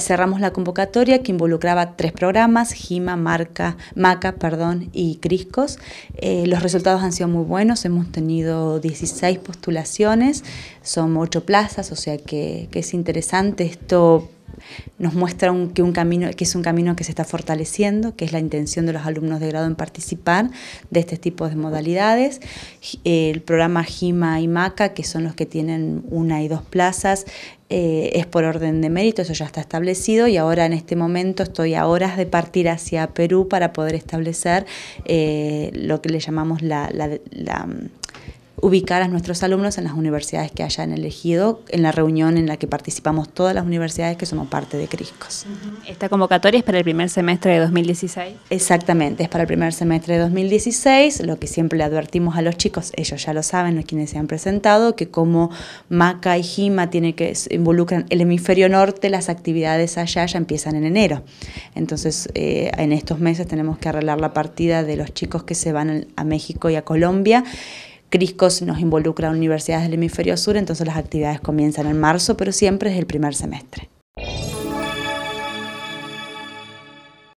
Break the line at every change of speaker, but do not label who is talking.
cerramos la convocatoria que involucraba tres programas, Gima, Marca, Maca perdón, y Criscos. Eh, los resultados han sido muy buenos, hemos tenido 16 postulaciones, son ocho plazas, o sea que, que es interesante esto nos muestra que, un camino, que es un camino que se está fortaleciendo, que es la intención de los alumnos de grado en participar de este tipo de modalidades. Eh, el programa GIMA y MACA, que son los que tienen una y dos plazas, eh, es por orden de mérito, eso ya está establecido y ahora en este momento estoy a horas de partir hacia Perú para poder establecer eh, lo que le llamamos la ubicar a nuestros alumnos en las universidades que hayan elegido, en la reunión en la que participamos todas las universidades que somos parte de CRISCOS. Esta convocatoria es para el primer semestre de 2016. Exactamente, es para el primer semestre de 2016, lo que siempre le advertimos a los chicos, ellos ya lo saben, los quienes se han presentado, que como MACA y JIMA que, involucran el hemisferio norte, las actividades allá ya empiezan en enero. Entonces, eh, en estos meses tenemos que arreglar la partida de los chicos que se van a México y a Colombia CRISCOS nos involucra a universidades del hemisferio sur, entonces las actividades comienzan en marzo, pero siempre es el primer semestre.